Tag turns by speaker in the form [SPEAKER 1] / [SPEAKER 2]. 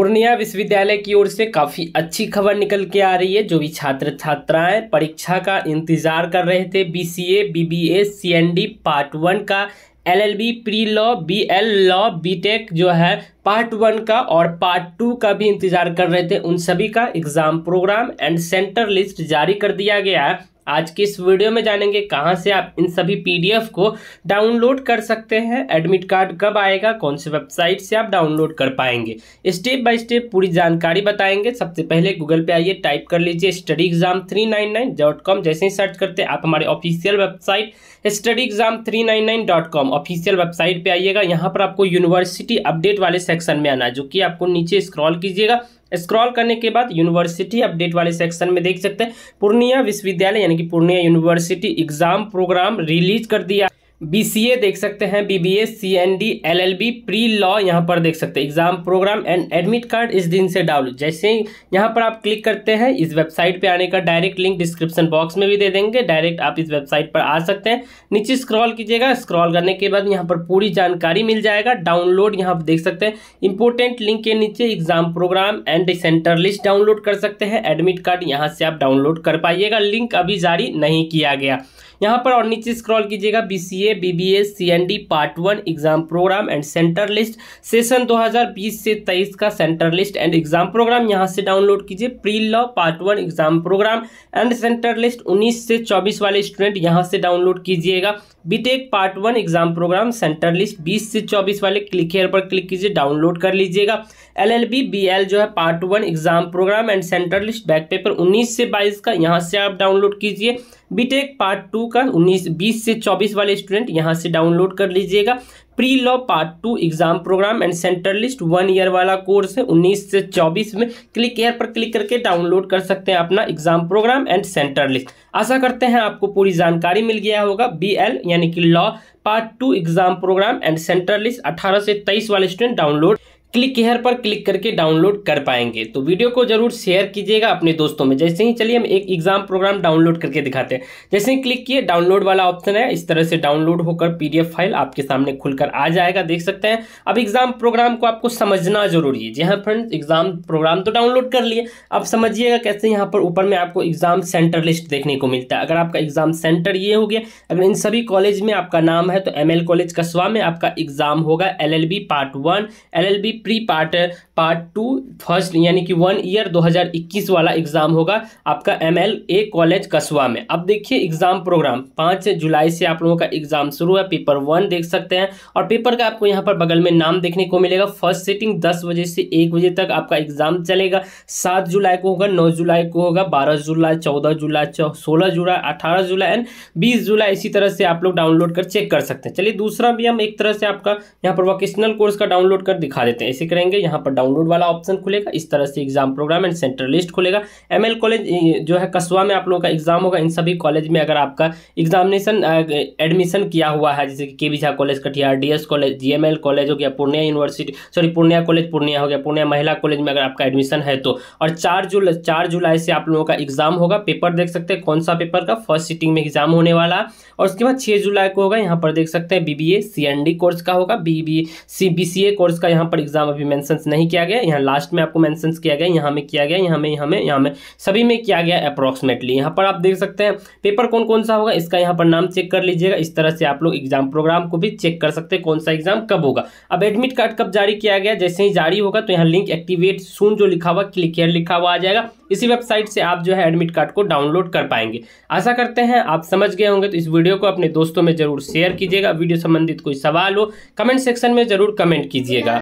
[SPEAKER 1] पूर्णिया विश्वविद्यालय की ओर से काफ़ी अच्छी खबर निकल के आ रही है जो भी छात्र छात्राएं परीक्षा का इंतजार कर रहे थे BCA, BBA, CND part one का LLB pre law BL law BTech जो है पार्ट वन का और पार्ट टू का भी इंतजार कर रहे थे उन सभी का exam programme and centre list जारी कर दिया गया है आज की इस वीडियो में जानेंगे कहां से आप इन सभी पीडीएफ को डाउनलोड कर सकते हैं एडमिट कार्ड कब आएगा कौन से वेबसाइट से आप डाउनलोड कर पाएंगे स्टेप बाय स्टेप पूरी जानकारी बताएंगे सबसे पहले गूगल पे आइए टाइप कर लीजिए study exam three nine nine dot com जैसे ही सर्च करते हैं आप हमारे official website study exam three nine nine dot com official website पर आइएगा यहाँ पर आपको यूनिवर्सिटी अपडेट वाले सेक्शन में आना जो कि आपको नीचे स्क्रॉल कीजिएगा स्क्रॉल करने के बाद यूनिवर्सिटी अपडेट वाले सेक्शन में देख सकते हैं पूर्णिया विश्वविद्यालय यानी कि Purnia university exam programme release कर दिया बीसीए देख सकते हैं L CND LLB pre law यहाँ पर देख सकते हैं exam programme and admit card इस दिन से डाउनलोड जैसे ही यहाँ पर आप क्लिक करते हैं इस वेबसाइट पे आने का डायरेक्ट लिंक डिस्क्रिप्शन बॉक्स में भी दे देंगे डायरेक्ट आप इस वेबसाइट पर आ सकते हैं नीचे स्क्रॉल कीजिएगा स्क्रॉल करने के बाद यहाँ पर पूरी जानकारी मिल जाएगा डाउनलोड यहाँ पर देख सकते हैं इंपोर्टेंट लिंक के नीचे exam programme and centre list download कर सकते हैं एडमिट कार्ड यहाँ से आप डाउनलोड कर पाइएगा लिंक अभी जारी नहीं किया गया यहाँ पर और नीचे स्क्रॉल कीजिएगा B B B C A C N D part one exam programme and centre list session 2020 से 23 का centre list and exam programme यहाँ से डाउनलोड कीजिए pre law part one exam programme and centre list 19 से 24 वाले student यहाँ से download कीजिएगा BTech part one exam programme centre list 20 से 24 वाले क्लिक हेयर पर क्लिक कीजिए डाउनलोड कर लीजिएगा एलएलबी बीएल जो है part one exam programme and centre list back paper 19 से 22 का यहाँ से आप डाउनलोड कीजिए बीटेक पार्ट टू का 19 बीस से चौबीस वाले स्टूडेंट यहाँ से डाउनलोड कर लीजिएगा pre law part two exam programme and centre list one year वाला कोर्स है 19 से 24 में क्लिक एयर पर क्लिक करके डाउनलोड कर सकते हैं अपना exam programme and centre list आशा करते हैं आपको पूरी जानकारी मिल गया होगा बी एल यानी कि law part two exam programme and centre list अठारह से तेईस वाले स्टूडेंट डाउनलोड क्लिक हेयर पर क्लिक करके डाउनलोड कर पाएंगे तो वीडियो को जरूर शेयर कीजिएगा अपने दोस्तों में जैसे ही चलिए हम एक एग्जाम प्रोग्राम डाउनलोड करके दिखाते हैं जैसे ही क्लिक किए डाउनलोड वाला ऑप्शन है इस तरह से डाउनलोड होकर पीडीएफ फाइल आपके सामने खुलकर आ जाएगा देख सकते हैं अब एग्जाम प्रोग्राम को आपको समझना जरूरी है जी हाँ फ्रेंड्स एग्जाम प्रोग्राम तो डाउनलोड कर लिए अब समझिएगा कैसे यहाँ पर ऊपर में आपको एग्जाम सेंटर लिस्ट देखने को मिलता है अगर आपका एग्जाम सेंटर ये हो गया अगर इन सभी कॉलेज में आपका नाम है तो एम कॉलेज कस्बा में आपका एग्जाम होगा L part one L pre part part two first यानी कि वन ईयर 2021 वाला एग्ज़ाम होगा आपका एम एल ए कॉलेज कस्बा में अब देखिए एग्ज़ाम प्रोग्राम पाँच जुलाई से आप लोगों का एग्ज़ाम शुरू है पेपर वन देख सकते हैं और पेपर का आपको यहाँ पर बगल में नाम देखने को मिलेगा फर्स्ट सेटिंग दस बजे से एक बजे तक आपका एग्ज़ाम चलेगा सात जुलाई को होगा नौ जुलाई को होगा बारह जुलाई चौदह जुलाई सोलह जुलाई अठारह जुलाई एंड बीस जुलाई इसी तरह से आप लोग डाउनलोड कर चेक कर सकते हैं चलिए दूसरा भी हम एक तरह से आपका यहाँ पर वोकेशनल कोर्स का डाउनलोड कर दिखा देते हैं ऐसे करेंगे यहाँ पर डाउनलोड वाला ऑप्शन खुलेगा इस तरह से exam programme and central list खुलेगा एम कॉलेज जो है कस्बा में आप लोगों का एग्जाम होगा इन सभी कॉलेज में अगर आपका एग्जामिनेशन एडमिशन किया हुआ है जैसे कि K B college Katihar D college G college हो गया Purnia university sorry Purnia college Purnia हो गया पूर्णिया महिला कॉलेज में अगर आपका एडमिशन है तो और चार जुलाई चार जुलाई से आप लोगों का एग्जाम होगा पेपर देख सकते हैं कौन सा पेपर का फर्स्ट सिटिंग में एग्जाम होने वाला और उसके बाद छः जुलाई को होगा यहाँ पर देख सकते हैं बीबीए सीएनडी कोर्स का होगा बीबीए सीबीसीए कोर्स का यहाँ पर एग्जाम एग्जाम अभी मैंसन्स नहीं किया गया यहाँ लास्ट में आपको मैंसन्स किया गया यहाँ में किया गया यहाँ में यहाँ में यहाँ में सभी में किया गया अप्रोक्सीमेटली यहाँ पर आप देख सकते हैं पेपर कौन कौन सा होगा इसका यहाँ पर नाम चेक कर लीजिएगा इस तरह से आप लोग एग्जाम प्रोग्राम को भी चेक कर सकते हैं कौन सा एग्जाम कब होगा अब एडमिट कार्ड कब जारी किया गया जैसे ही जारी होगा तो यहाँ लिंक एक्टिवेट सुन जो लिखा हुआ क्लिक हेयर लिखा हुआ आ जाएगा इसी वेबसाइट से आप जो है एडमिट कार्ड को डाउनलोड कर पाएंगे आशा करते हैं आप समझ गए होंगे तो इस वीडियो को अपने दोस्तों में जरूर शेयर कीजिएगा वीडियो संबंधित कोई सवाल हो कमेंट सेक्शन में जरूर कमेंट कीजिएगा